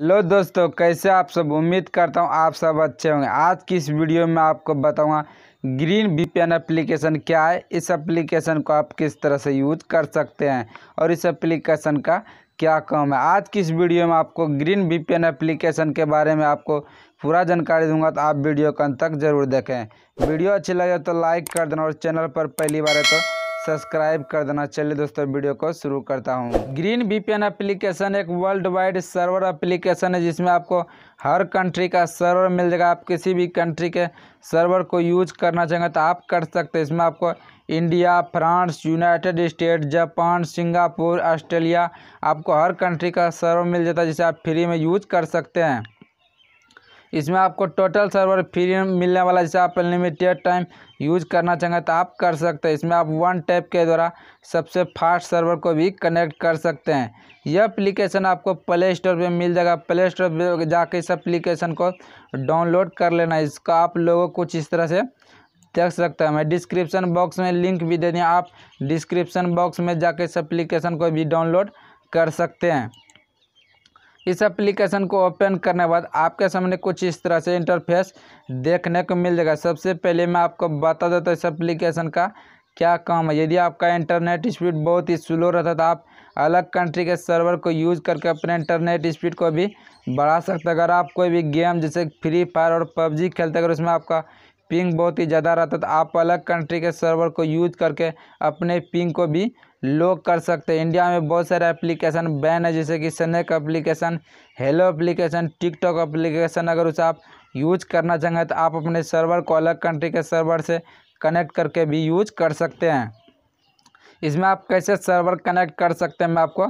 hello दोस्तों कैसे आप सब उम्मीद करता हूँ आप सब अच्छे होंगे आज की इस वीडियो में आपको बताऊँगा ग्रीन वीपीएन एप्लीकेशन क्या है इस एप्लीकेशन को आप किस तरह से यूज कर सकते हैं और इस एप्लीकेशन का क्या काम है आज की इस वीडियो में आपको ग्रीन वीपीएन एप्लीकेशन के बारे में आपको पूरा जानकारी दूंगा तो आप वीडियो को अंत तक जरूर देखें वीडियो अच्छी लगे तो लाइक कर देना और चैनल पर पहली बार है तो सब्सक्राइब कर देना चलिए दोस्तों वीडियो को शुरू करता हूँ ग्रीन वीपीएन एप्लीकेशन एक वर्ल्ड वाइड सर्वर एप्लीकेशन है जिसमें आपको हर कंट्री का सर्वर मिल जाएगा आप किसी भी कंट्री के सर्वर को यूज करना चाहेंगे तो आप कर सकते हैं इसमें आपको India France United State Japan Singapore Australia आपको हर कंट्री का सर्वर मिल जाता है जिसे आप फ्री में यूज कर सकते हैं इसमें आपको टोटल सर्वर फ्री मिलने वाला जैसे आप अनलिमिटेड टाइम यूज करना चाहेंगे तो आप कर सकते हैं इसमें आप वन टैप के द्वारा सबसे फास्ट सर्वर को भी कनेक्ट कर सकते हैं यह एप्लीकेशन आपको प्ले स्टोर पर मिल जाएगा प्ले स्टोर पर जाके इस एप्लीकेशन को डाउनलोड कर लेना इसका आप लोगों कुछ इस तरह से देख सकता है मैं डिस्क्रिप्शन बॉक्स में लिंक भी दे दें आप डिस्क्रिप्शन बॉक्स में जाके इस एप्लीकेशन को भी डाउनलोड कर सकते हैं इस एप्लीकेशन को ओपन करने के बाद आपके सामने कुछ इस तरह से इंटरफेस देखने को मिल जाएगा सबसे पहले मैं आपको बता देता हूँ इस एप्लीकेशन का क्या काम है यदि आपका इंटरनेट स्पीड बहुत ही स्लो रहता तो आप अलग कंट्री के सर्वर को यूज़ करके अपने इंटरनेट स्पीड को भी बढ़ा सकते अगर आप कोई भी गेम जैसे फ्री फायर और पबजी खेलते अगर उसमें आपका पिंग बहुत ही ज़्यादा रहता तो आप अलग कंट्री के सर्वर को यूज करके अपने पिंग को भी लो कर सकते हैं इंडिया में बहुत सारे एप्लीकेशन बैन है जैसे कि snack application Helo application TikTok application अगर उसे आप यूज करना चाहेंगे तो आप अपने सर्वर को अलग कंट्री के सर्वर से कनेक्ट करके भी यूज कर सकते हैं इसमें आप कैसे सर्वर कनेक्ट कर सकते हैं मैं आपको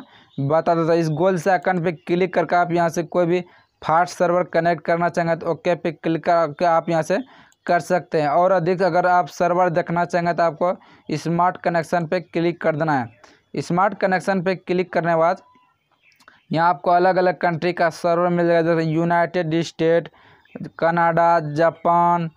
बता देता इस गोल से आइकन पर क्लिक करके आप यहाँ से कोई भी फास्ट सर्वर कनेक्ट करना चाहेंगे तो ओके पे क्लिक करके आप यहाँ से कर सकते हैं और अधिक अगर आप सर्वर देखना चाहेंगे तो आपको स्मार्ट कनेक्शन पे क्लिक कर देना है स्मार्ट कनेक्शन पे क्लिक करने के बाद यहाँ आपको अलग अलग कंट्री का सर्वर मिल जाएगा जैसे United State Canada Japan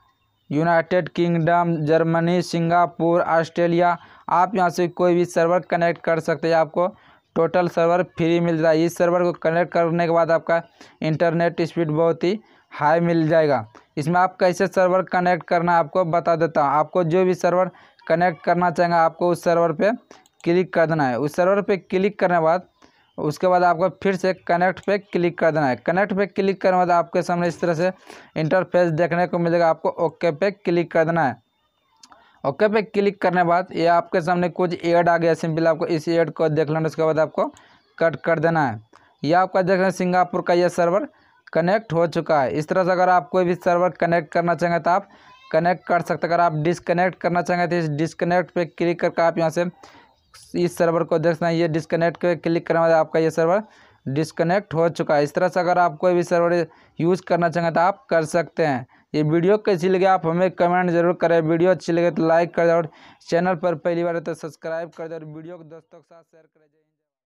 United Kingdom Germany Singapore Australia आप यहाँ से कोई भी सर्वर कनेक्ट कर सकते हैं आपको टोटल सर्वर फ्री मिल जाए इस सर्वर को कनेक्ट करने के बाद आपका इंटरनेट स्पीड बहुत ही हाई मिल जाएगा इसमें आप कैसे सर्वर कनेक्ट करना आपको बता देता हूँ आपको जो भी सर्वर कनेक्ट करना चाहेंगे आपको उस सर्वर पे क्लिक कर देना है उस सर्वर पे क्लिक करने बाद उसके बाद आपको फिर से कनेक्ट पे क्लिक कर देना है कनेक्ट पे क्लिक करने बाद आपके सामने इस तरह से इंटरफेस देखने को मिलेगा आपको ओके पे क्लिक कर देना है ओके पे क्लिक करने बाद ये आपके सामने कुछ एड आ गया सिंपल आपको इस एड को देख लेना उसके बाद आपको कट कर देना है यह आपका देख रहे हैं सिंगापुर का यह सर्वर कनेक्ट हो चुका है इस तरह से अगर आप कोई भी सर्वर कनेक्ट करना चाहेंगे तो आप कनेक्ट कर सकते अगर आप डिसकनेक्ट करना चाहेंगे तो इस डिसकनेक्ट पे क्लिक करके आप यहाँ से इस सर्वर को देख सकते हैं ये डिसकनेक्ट पे क्लिक करने वाले आपका ये सर्वर डिसकनेक्ट हो चुका है इस तरह से अगर आप कोई भी सर्वर यूज़ करना चाहेंगे तो आप कर सकते हैं ये वीडियो कैसी लगी आप हमें कमेंट जरूर करें वीडियो अच्छी लगे तो लाइक कर दें और चैनल पर पहली बार तो सब्सक्राइब कर दें और वीडियो को दोस्तों के साथ शेयर करें